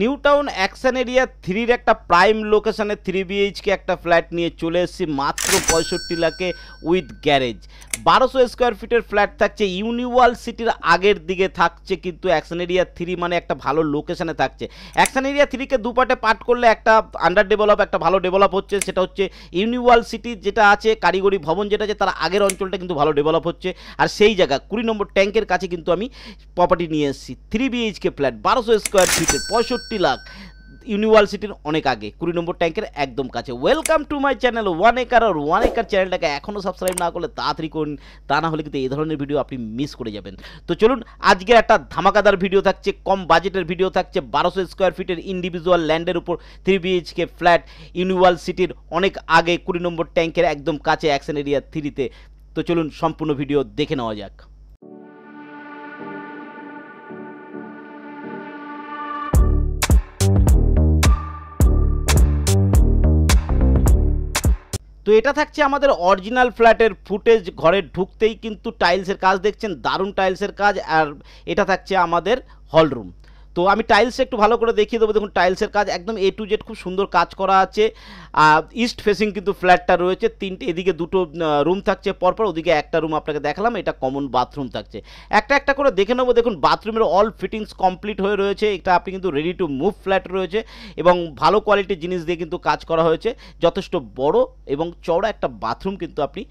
new town action area থ্রির একটা prime লোকেশানে থ্রি বিএইচকে একটা ফ্ল্যাট নিয়ে চলে এসেছি মাত্র পঁয়ষট্টি লাখে উইথ গ্যারেজ বারোশো স্কোয়ার ফিটের ফ্ল্যাট থাকছে ইউনিভার্সিটির আগের দিকে থাকছে কিন্তু অ্যাকশন এরিয়া থ্রি মানে একটা ভালো লোকেশানে থাকছে অ্যাকশন এরিয়া থ্রিকে দুপাটে পার্ট করলে একটা আন্ডার ডেভেলপ একটা ভালো ডেভেলপ হচ্ছে সেটা হচ্ছে ইউনিভার্সিটি যেটা আছে কারিগরি ভবন যেটা আছে তার আগের অঞ্চলটা কিন্তু ভালো ডেভেলপ হচ্ছে আর সেই জায়গা কুড়ি নম্বর ট্যাঙ্কের কাছে কিন্তু আমি প্রপার্টি নিয়ে এসেছি থ্রি বিএইচকে ফ্ল্যাট বারোশো স্কোয়ার ফিটের পঁয়ষট্টি পঁয়ষট্টি লাখ ইউনিভার্সিটির অনেক আগে কুড়ি নম্বর ট্যাঙ্কের একদম কাছে welcome to my channel one acre আর ওয়ান একার চ্যানেলটাকে এখনও সাবস্ক্রাইব না করলে তাড়াতাড়ি করুন তা না হলে কিন্তু এই ধরনের ভিডিও আপনি মিস করে যাবেন তো চলুন আজকে একটা ধামাকাদার ভিডিও থাকছে কম বাজেটের ভিডিও থাকছে বারোশো স্কোয়ার ফিটের ইন্ডিভিজুয়াল ল্যান্ডের উপর থ্রি বিএইচকে ফ্ল্যাট ইউনিভার্সিটির অনেক আগে কুড়ি নম্বর ট্যাঙ্কের একদম কাছে অ্যাকশন এরিয়া থ্রিতে তো চলুন সম্পূর্ণ ভিডিও দেখে নেওয়া যাক তো এটা থাকছে আমাদের অরিজিনাল ফ্ল্যাটের ফুটেজ ঘরে ঢুকতেই কিন্তু টাইলসের কাজ দেখছেন দারুণ টাইলসের কাজ আর এটা থাকছে আমাদের হলরুম তো আমি টাইলসে একটু ভালো করে দেখিয়ে দেবো দেখুন টাইলসের কাজ একদম এ টু জেড খুব সুন্দর কাজ করা আছে ইস্ট ফেসিং কিন্তু ফ্ল্যাটটা রয়েছে তিনটে এদিকে দুটো রুম থাকছে পরপর ওদিকে একটা রুম আপনাকে দেখালাম এটা কমন বাথরুম থাকছে একটা একটা করে দেখে নেবো দেখুন বাথরুমের অল ফিটিংস কমপ্লিট হয়ে রয়েছে এটা আপনি কিন্তু রেডি টু মুভ ফ্ল্যাট রয়েছে এবং ভালো কোয়ালিটির জিনিস দিয়ে কিন্তু কাজ করা হয়েছে যথেষ্ট বড় এবং চওড়া একটা বাথরুম কিন্তু আপনি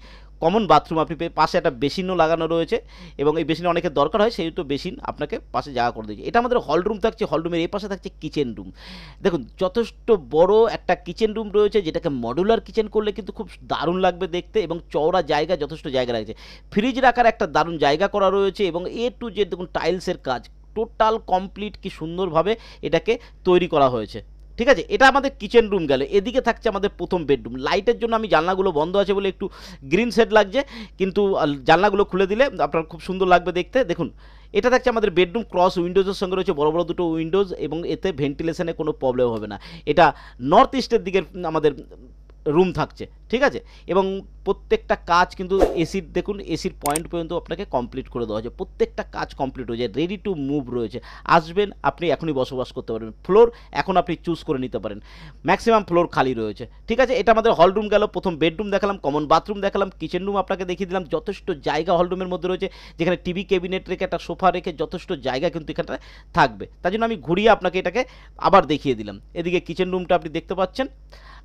কমন বাথরুম আপনি পাশে একটা বেসিনও লাগানো রয়েছে এবং এই বেসিনে অনেকের দরকার হয় সেহেতু বেসিন আপনাকে পাশে জায়গা করে দিয়েছে এটা আমাদের হল রুম থাকছে হল রুমের এই পাশে থাকছে কিচেন রুম দেখুন যথেষ্ট বড় একটা কিচেন রুম রয়েছে যেটাকে মডুলার কিচেন করলে কিন্তু খুব দারুণ লাগবে দেখতে এবং চওড়া জায়গা যথেষ্ট জায়গা রয়েছে ফ্রিজ রাখার একটা দারুণ জায়গা করা রয়েছে এবং এ টু জেড দেখুন টাইলসের কাজ টোটাল কমপ্লিট কি সুন্দরভাবে এটাকে তৈরি করা হয়েছে ঠিক আছে এটা আমাদের কিচেন রুম গেল এদিকে থাকছে আমাদের প্রথম বেডরুম লাইটের জন্য আমি জানলাগুলো বন্ধ আছে বলে একটু গ্রিন শেড লাগছে কিন্তু জানলাগুলো খুলে দিলে আপনার খুব সুন্দর লাগবে দেখতে দেখুন এটা থাকছে আমাদের বেডরুম ক্রস উইন্ডোজের সঙ্গে রয়েছে বড় বড় দুটো উইন্ডোজ এবং এতে ভেন্টিলেশনে কোনো প্রবলেম হবে না এটা নর্থ ইস্টের দিকের আমাদের রুম থাকছে ঠিক আছে এবং প্রত্যেকটা কাজ কিন্তু এসির দেখুন এসির পয়েন্ট পর্যন্ত আপনাকে কমপ্লিট করে দেওয়া হয়েছে প্রত্যেকটা কাজ কমপ্লিট হয়ে যায় রেডি টু মুভ রয়েছে আসবেন আপনি এখনই বসবাস করতে পারবেন ফ্লোর এখন আপনি চুজ করে নিতে পারেন ম্যাক্সিমাম ফ্লোর খালি রয়েছে ঠিক আছে এটা আমাদের হলরুম গেল প্রথম বেডরুম দেখালাম কমন বাথরুম দেখালাম কিচেন রুম আপনাকে দেখিয়ে দিলাম যথেষ্ট জায়গা হলরুমের মধ্যে রয়েছে যেখানে টিভি ক্যাবিনেট রেখে একটা সোফা রেখে যথেষ্ট জায়গা কিন্তু এখানটা থাকবে তার জন্য আমি ঘুরিয়ে আপনাকে এটাকে আবার দেখিয়ে দিলাম এদিকে কিচেন রুমটা আপনি দেখতে পাচ্ছেন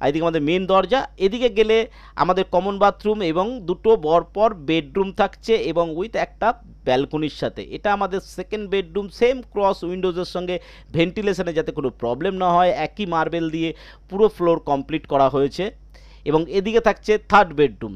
আর এদিকে আমাদের মেন দরজা এদিকে গেলে আমাদের কমন বাথরুম এবং দুটো পর বেডরুম থাকছে এবং উইথ একটা ব্যালকনির সাথে এটা আমাদের সেকেন্ড বেডরুম সেম ক্রস উইন্ডোজের সঙ্গে ভেন্টিলেশনে যাতে কোনো প্রবলেম না হয় একই মার্বেল দিয়ে পুরো ফ্লোর কমপ্লিট করা হয়েছে এবং এদিকে থাকছে থার্ড বেডরুম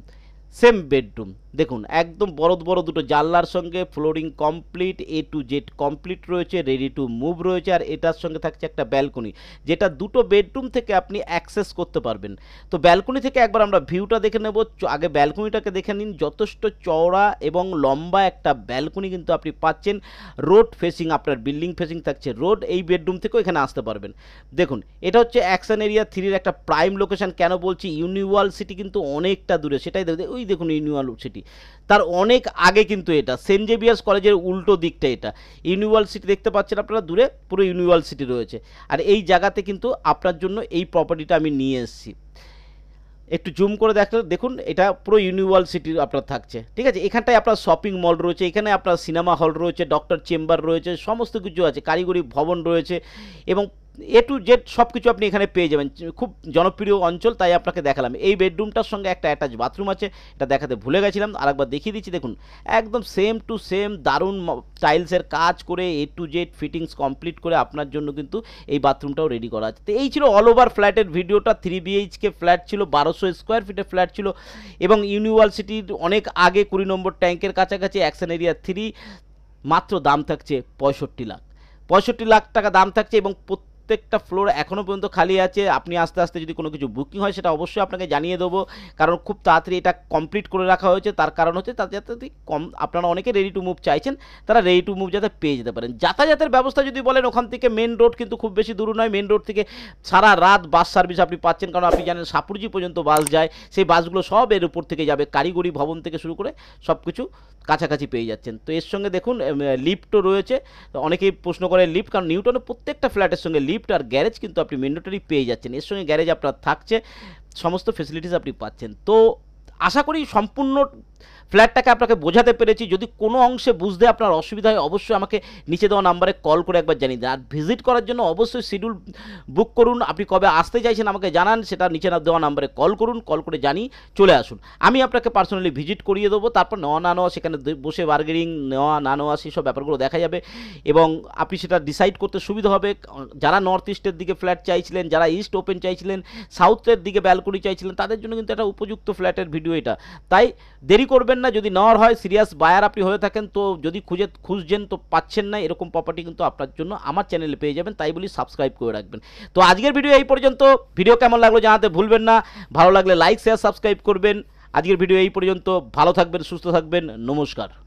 সেম বেডরুম দেখুন একদম বড় বড় দুটো জানলার সঙ্গে flooring complete A to Z complete রয়েছে রেডি টু মুভ রয়েছে আর এটার সঙ্গে থাকছে একটা ব্যালকনি যেটা দুটো বেডরুম থেকে আপনি অ্যাক্সেস করতে পারবেন তো ব্যালকনি থেকে একবার আমরা ভিউটা দেখে নেব আগে ব্যালকনিটাকে দেখে নিন যথেষ্ট চওড়া এবং লম্বা একটা ব্যালকনি কিন্তু আপনি পাচ্ছেন রোড ফেসিং আপনার বিল্ডিং ফেসিং থাকছে রোড এই বেডরুম থেকেও এখানে আসতে পারবেন দেখুন এটা হচ্ছে অ্যাকশন এরিয়া থ্রির একটা প্রাইম লোকেশান কেন বলছি ইউনিভার্সিটি কিন্তু অনেকটা দূরে সেটাই ওই দেখুন ইউনিভার্সিটি তার অনেক আগে কিন্তু এটা সেন্ট জেভিয়ার্স কলেজের উল্টো দিকটা এটা ইউনিভার্সিটি দেখতে পাচ্ছেন আপনারা দূরে পুরো ইউনিভার্সিটি রয়েছে আর এই জায়গাতে কিন্তু আপনার জন্য এই প্রপার্টিটা আমি নিয়ে এসেছি একটু জুম করে দেখলে দেখুন এটা পুরো ইউনিভার্সিটি আপনার থাকছে ঠিক আছে এখানটায় আপনার শপিং মল রয়েছে এখানে আপনার সিনেমা হল রয়েছে ডক্টর চেম্বার রয়েছে সমস্ত কিছু আছে কারিগরি ভবন রয়েছে এবং এ টু জেড সব কিছু আপনি এখানে পেয়ে যাবেন খুব জনপ্রিয় অঞ্চল তাই আপনাকে দেখালাম এই বেডরুমটার সঙ্গে একটা অ্যাটাচ বাথরুম আছে এটা দেখাতে ভুলে গেছিলাম আরেকবার দেখিয়ে দিচ্ছি দেখুন একদম সেম টু সেম দারুণ টাইলসের কাজ করে A to Z fittings complete করে আপনার জন্য কিন্তু এই বাথরুমটাও রেডি করা আছে তো এই ছিল অল ওভার ফ্ল্যাটের ভিডিওটা থ্রি বিএইচকে ফ্ল্যাট ছিল বারোশো স্কোয়ার ফিটের ফ্ল্যাট ছিল এবং ইউনিভার্সিটির অনেক আগে কুড়ি নম্বর ট্যাঙ্কের কাছাকাছি অ্যাকশন এরিয়া থ্রি মাত্র দাম থাকছে পঁয়ষট্টি লাখ পঁয়ষট্টি লাখ টাকা দাম থাকছে এবং প্রত্যেক প্রত্যেকটা ফ্লোর এখনও পর্যন্ত খালি আছে আপনি আস্তে আস্তে যদি কোনো কিছু বুকিং হয় সেটা অবশ্যই আপনাকে জানিয়ে দেবো কারণ খুব তাড়াতাড়ি এটা কমপ্লিট করে রাখা হয়েছে তার কারণ হচ্ছে তাতে যাতে কম আপনারা অনেকে রেডি টু মুভ চাইছেন তারা রেডি টু মুভ যাতে পেয়ে যেতে পারেন যাতায়াতের ব্যবস্থা যদি বলেন ওখান থেকে মেন রোড কিন্তু খুব বেশি দূর নয় মেন রোড থেকে সারা রাত বাস সার্ভিস আপনি পাচ্ছেন কারণ আপনি জানেন সাপুরজি পর্যন্ত বাস যায় সেই বাসগুলো সব এর উপর থেকে যাবে কারিগরি ভবন থেকে শুরু করে সব কিছু কাছাকাছি পেয়ে যাচ্ছেন তো এর সঙ্গে দেখুন লিফ্টও রয়েছে অনেকেই প্রশ্ন করে লিফ্ট কারণ নিউটনের প্রত্যেকটা ফ্ল্যাটের সঙ্গে লিফট লিফট আর গ্যারেজ কিন্তু আপনি ম্যান্ডেটরি পেয়ে যাচ্ছেন এর সঙ্গে গ্যারেজ আপনার থাকছে সমস্ত ফেসিলিটিস আপনি পাচ্ছেন তো আশা করি সম্পূর্ণ ফ্ল্যাটটাকে আপনাকে বোঝাতে পেরেছি যদি কোনো অংশে বুঝতে আপনার অসুবিধা হয় অবশ্যই আমাকে নিচে দেওয়া নাম্বারে কল করে একবার জানিয়ে দিন আর ভিজিট করার জন্য অবশ্যই শিডিউল বুক করুন আপনি কবে আসতে চাইছেন আমাকে জানান সেটা নিচে দেওয়া নাম্বারে কল করুন কল করে জানি চলে আসুন আমি আপনাকে পার্সোনালি ভিজিট করিয়ে দেবো তারপর নেওয়া না নেওয়া সেখানে বসে বার্গেনিং নেওয়া না নেওয়া সেই সব ব্যাপারগুলো দেখা যাবে এবং আপনি সেটা ডিসাইড করতে সুবিধা হবে যারা নর্থ ইস্টের দিকে ফ্ল্যাট চাইছিলেন যারা ইস্ট ওপেন চাইছিলেন সাউথের দিকে ব্যালকনি চাইছিলেন তাদের জন্য কিন্তু একটা উপযুক্ত ফ্ল্যাটের ভিডিও এটা তাই দেরি করবেন না যদি নেওয়ার হয় সিরিয়াস বায়ার আপনি হয়ে থাকেন তো যদি খুঁজে খুঁজছেন তো পাচ্ছেন না এরকম প্রপার্টি কিন্তু আপনার জন্য আমার চ্যানেলে পেয়ে যাবেন তাই বলি সাবস্ক্রাইব করে রাখবেন তো আজকের ভিডিও এই পর্যন্ত ভিডিও কেমন লাগলো জানাতে ভুলবেন না ভালো লাগলে লাইক শেয়ার সাবস্ক্রাইব করবেন আজকের ভিডিও এই পর্যন্ত ভালো থাকবেন সুস্থ থাকবেন নমস্কার